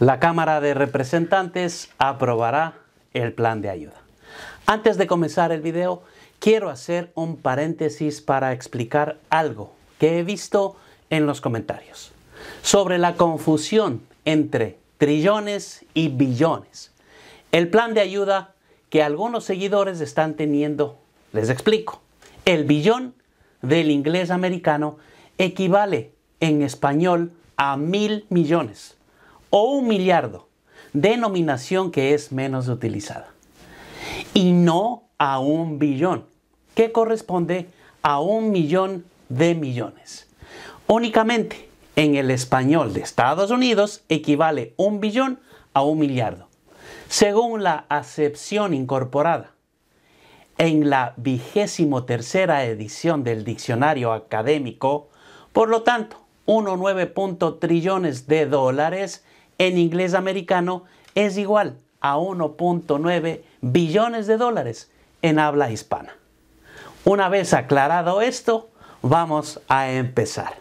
La Cámara de Representantes aprobará el plan de ayuda. Antes de comenzar el video, quiero hacer un paréntesis para explicar algo que he visto en los comentarios sobre la confusión entre trillones y billones. El plan de ayuda que algunos seguidores están teniendo, les explico. El billón del inglés americano equivale en español a mil millones o un millardo, denominación que es menos utilizada, y no a un billón, que corresponde a un millón de millones. Únicamente en el español de Estados Unidos equivale un billón a un millardo, según la acepción incorporada. En la vigésimo tercera edición del diccionario académico, por lo tanto, 1,9 trillones de dólares en inglés americano es igual a 1.9 billones de dólares en habla hispana. Una vez aclarado esto, vamos a empezar.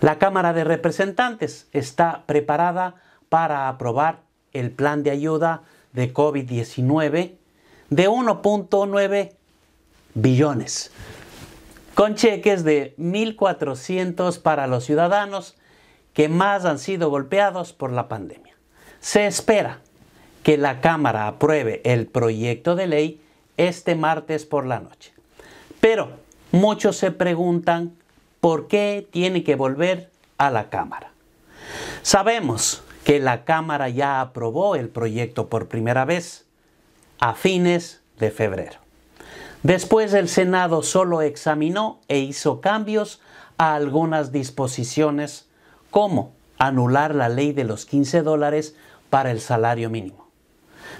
La Cámara de Representantes está preparada para aprobar el plan de ayuda de COVID-19 de 1.9 billones, con cheques de 1.400 para los ciudadanos que más han sido golpeados por la pandemia. Se espera que la Cámara apruebe el proyecto de ley este martes por la noche. Pero muchos se preguntan por qué tiene que volver a la Cámara. Sabemos que la Cámara ya aprobó el proyecto por primera vez, a fines de febrero. Después el Senado solo examinó e hizo cambios a algunas disposiciones como anular la ley de los 15 dólares para el salario mínimo,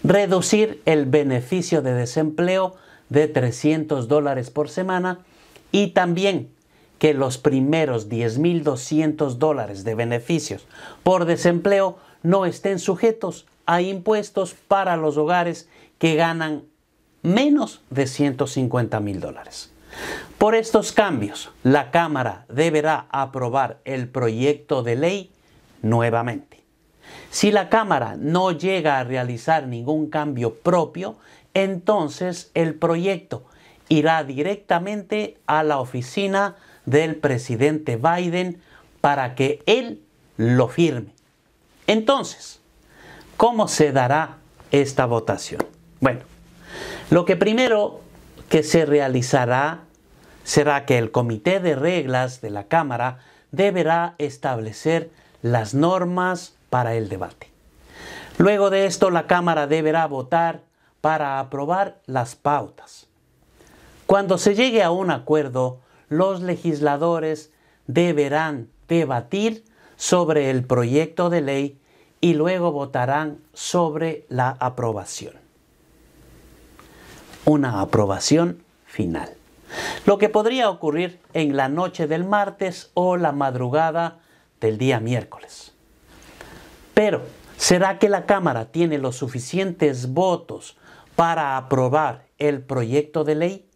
reducir el beneficio de desempleo de 300 dólares por semana y también que los primeros 10.200 dólares de beneficios por desempleo no estén sujetos a impuestos para los hogares que ganan menos de 150 mil dólares. Por estos cambios, la Cámara deberá aprobar el proyecto de ley nuevamente. Si la Cámara no llega a realizar ningún cambio propio, entonces el proyecto irá directamente a la oficina del presidente Biden para que él lo firme. Entonces, ¿cómo se dará esta votación? Bueno, lo que primero que se realizará será que el Comité de Reglas de la Cámara deberá establecer las normas para el debate. Luego de esto, la Cámara deberá votar para aprobar las pautas. Cuando se llegue a un acuerdo, los legisladores deberán debatir sobre el proyecto de ley y luego votarán sobre la aprobación una aprobación final. Lo que podría ocurrir en la noche del martes o la madrugada del día miércoles. Pero, ¿será que la Cámara tiene los suficientes votos para aprobar el proyecto de ley?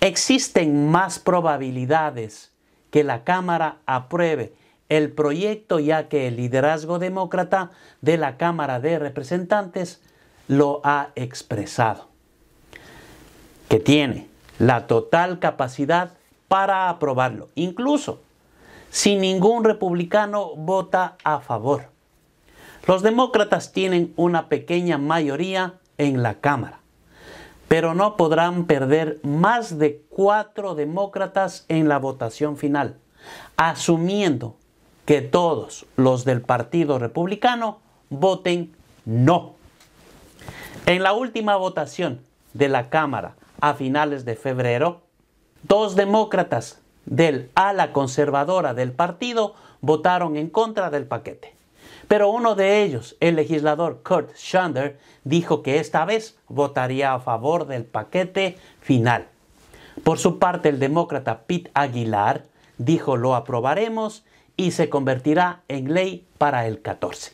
Existen más probabilidades que la Cámara apruebe el proyecto ya que el liderazgo demócrata de la Cámara de Representantes lo ha expresado tiene la total capacidad para aprobarlo, incluso si ningún republicano vota a favor. Los demócratas tienen una pequeña mayoría en la Cámara, pero no podrán perder más de cuatro demócratas en la votación final, asumiendo que todos los del Partido Republicano voten no. En la última votación de la Cámara a finales de febrero, dos demócratas del ala conservadora del partido votaron en contra del paquete. Pero uno de ellos, el legislador Kurt Schander, dijo que esta vez votaría a favor del paquete final. Por su parte, el demócrata Pete Aguilar dijo lo aprobaremos y se convertirá en ley para el 14.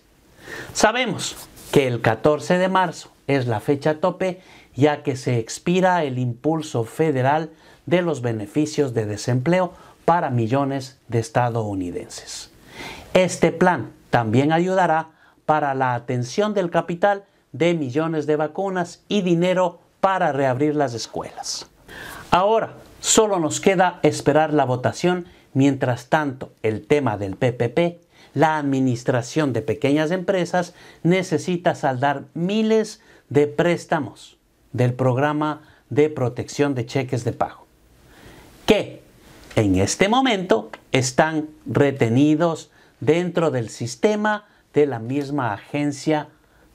Sabemos que el 14 de marzo es la fecha tope ya que se expira el impulso federal de los beneficios de desempleo para millones de estadounidenses. Este plan también ayudará para la atención del capital de millones de vacunas y dinero para reabrir las escuelas. Ahora, solo nos queda esperar la votación. Mientras tanto, el tema del PPP, la administración de pequeñas empresas, necesita saldar miles de préstamos del programa de protección de cheques de pago, que en este momento están retenidos dentro del sistema de la misma agencia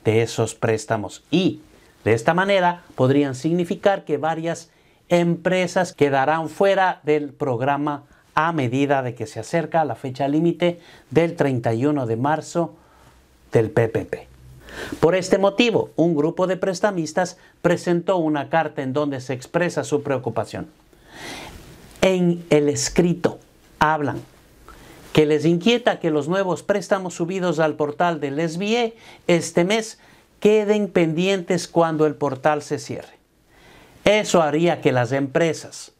de esos préstamos y de esta manera podrían significar que varias empresas quedarán fuera del programa a medida de que se acerca la fecha límite del 31 de marzo del PPP. Por este motivo, un grupo de prestamistas presentó una carta en donde se expresa su preocupación. En el escrito hablan que les inquieta que los nuevos préstamos subidos al portal de Lesbié este mes queden pendientes cuando el portal se cierre. Eso haría que las empresas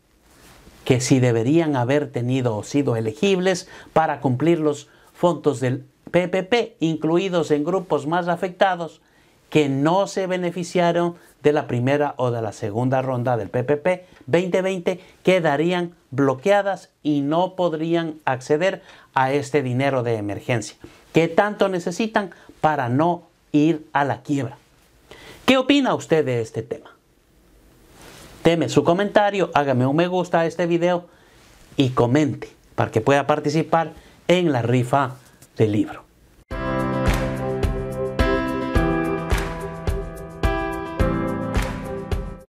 que si deberían haber tenido o sido elegibles para cumplir los fondos del PPP, incluidos en grupos más afectados que no se beneficiaron de la primera o de la segunda ronda del PPP 2020, quedarían bloqueadas y no podrían acceder a este dinero de emergencia, que tanto necesitan para no ir a la quiebra. ¿Qué opina usted de este tema? Deme su comentario, hágame un me gusta a este video y comente para que pueda participar en la rifa del libro.